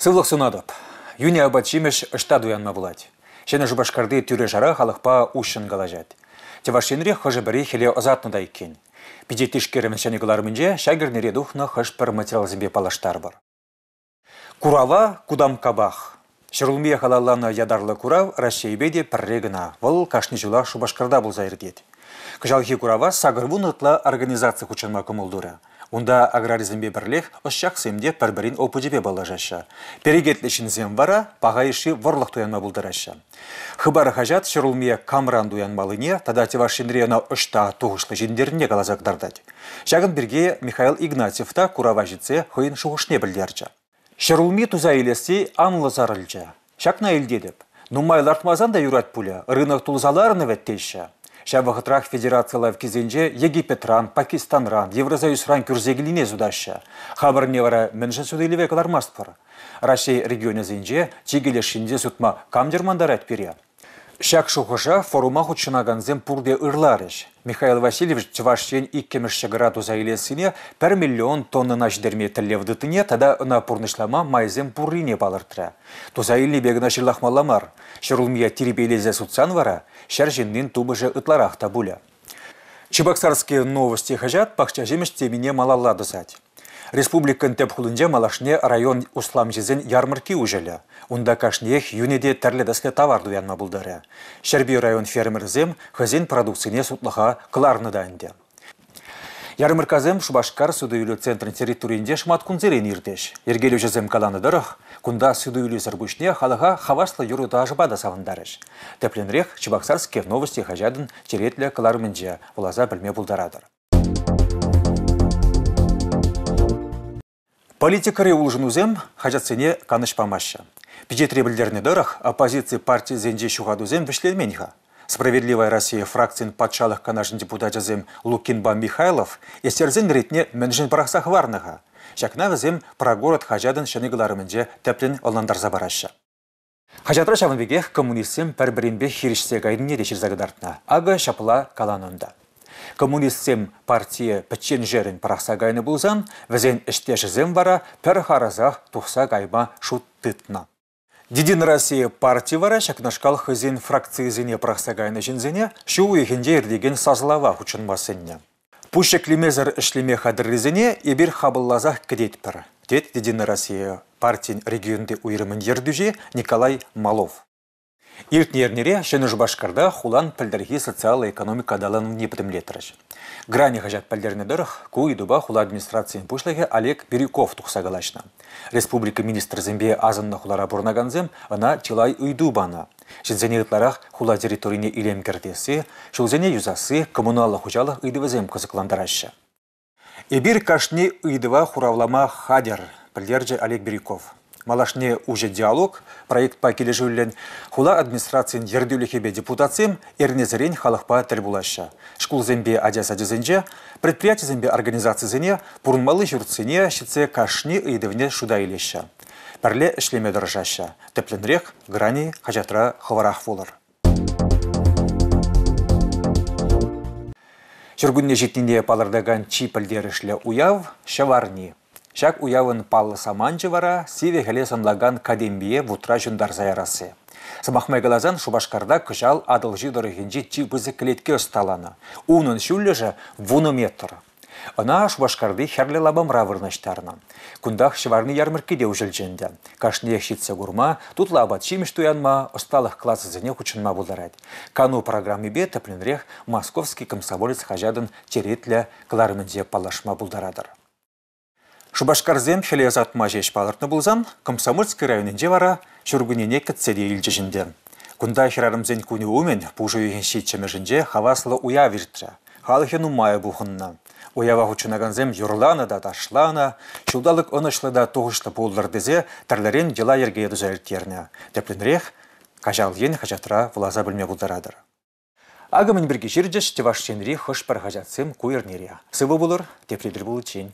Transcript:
Сывлық сунадып. Юния абачимеш ыштаду янма булать. Шене жубашкарды тюре жара халықпа ушын галажат. Тевашенре хыжы бірі хеле ызатны да иккен. Пиде мен, шәнегіларымынже шәгірнере духны хыш пір материал зімбе палаштар бар. Курава кудам кабах. Шырылмия ядарлы курав Россия беде піррегіна. Выл кашны жула шубашкарда бұл зайырдет. Кыжалхи курава сагырвун организация кучанма кымылдуры. Унда аграризмбе бірлех ұшшақ семде пәрбірін опыжебе балажаша. Перегетлішінзен зембара пағайши ворлық туянма бұлдараша. Хыбар хажат шырылмия камран дуянмалыне тада тевашинрена ұшта туғышлы жендеріне қалазақдардад. Жағын бірге Михаил Игнатьевта курава житсе хойын шығышне білдерчі. Шырылми туза елесе анлы зарылча. Шақна елдедіп. Нумайлартмазан да юрат пуля, рынок тулзаларыны вәттейші. Шабығытрах федерациялав кезенже Египетран, Пакистанран, Еврозоюзран күрзегіліне зудашы. Хабарне вара міншін сүдейліве калармаспыр. Рашей регионе зенже чигелешінде сутма камдермандар әтпере. Шәк шухыша форума хучынаганзем пурде ырларыш. Михаил Васильевич Чвашен 2,5 шагыра туза 1 миллион тонны нашдерме тада ына пурнышлама майзем пуррине балыртыра. Туза илі бегіна шырлахмаламар, шырулмия тирибейлезе сутсан вара, шаржиннин тубыжы ытларахта буля. Чебоксарские новости хажат, пахча жемеш темене малалладысать. Республикан тәпхулінде малашне район услам жезен ярмарки ужеле. Унда кашнех юнеде даске товар дуянма булдаре. Шәрби район фермерзем хазин продукцияне сұтлыға қыларны дайынды. Ярмарказем Шубашкар центр территории инде шмат күнзерен иртеш. Ергелі жезем каланыдырық, күнда Сүдүйлі зірбүшне халыға хаваслы савындарыш. Тепленрех Чебоксарске новости хажадын теретля кларменде, улаза білме булдарадыр. Политикаре улжынузем хажатсене канышпамашы. Бюджетре білдеріне дырық оппозиция партия зенде шуғадузем вішлерменіға. Справедливая Россия фракцин патшалық канажын Лукин Лукинба Михайлов естерзен ретіне мінжін парақсақ варныға. Шакна візем прагород хажадын шынығыларымынже тәптін оландар забарашы. Хажатра шавынбеге коммунистсем пәрбірінбе хирішсе ғайдын не Коммунистсем партия пітчен жерін парақса ғайны бұлзан, візен іште жызым вара пір харазақ тұқса шут Дедин Россия партия вара шакнашкал хызин фракцизине парақса ғайны жінзіне, шу егінде ердеген сазлава басынне. Пушек лимезір ішлеме қадірлізіне ебір хабыллазақ кедетпір. Дед Дедин Россия партия регионды уйрымын ердіже Николай Малов. Иртнернере шөнүш башкарда хулан пілдірге социал экономика адалану непітімлетіріш. Грани хажат пілдеріне дұрық, күй дуба хула администрациян пушлығы Олег Бирюков тұқсагалашна. Республика министр зембе азынна хулара бурнаганзем, ана чилай уйду бана. Шынзенетларах хула территорийне илем кертесі, шылзене юзасы коммуналы хужалық үйдівізем қызықландарашы. Эбир кашны ыйдыва хуравлама хадер, пілдерже Олег Бирюков малашне уже диалог, проект па кележеулен, хула администрациян ердюлихебе депутациям эрнезерен халықпа тіл булаща. Школ зембе адяса дезенже, предприятие зембе организации зене, пурнмалы щице кашни и девне шуда илеща. Перле шлеме дорожаща. Тепленрех, грани, хачатра, хаварах волар. жетінде палардаган чипілдерішлі уяв, шаварни. Шак уявын паллы саманчы вара, сиве хелесен лаган кадембие вутра жындар заярасы. Самахмайгалазан Шубашкарда кышал адыл жидорыхенчи чи бізі клетке ұсталаны. Унын шүлліжі вуны метр. Ына Шубашкарды херлі лабам равырныштарына. Күндах шыварны ярміркеде ұжылженде. Кашне ехшитсе гурма, тут лабат шимеш туянма, ұсталық классы зене кучынма бұлдарад. Кану программы бе тәплінрех московский комсомолец хажадын черетлі кларымынде палашма бұлдарадыр. Шубашкарзем шелезатма жеш палыртны бұлзам, Комсомольский районінде вара жүргінене кітседе үлджежінден. Күнда шырарымзен күні умен пұжы үйген хаваслы уя віртті. Халыхен умайы бұхынна. Уява хучынаганзем юрлана да ташлана, шулдалық онышлы да тоғышты болдыр дезе тірлерен дела ерге дүзәрттеріне. Депленрек, кажал ен хажатра влаза білме бұлдарадыр. Агамын бірге жердеш, теваш шенри хош пархажатсым куйырнерия. Сывы бұлыр, тепледір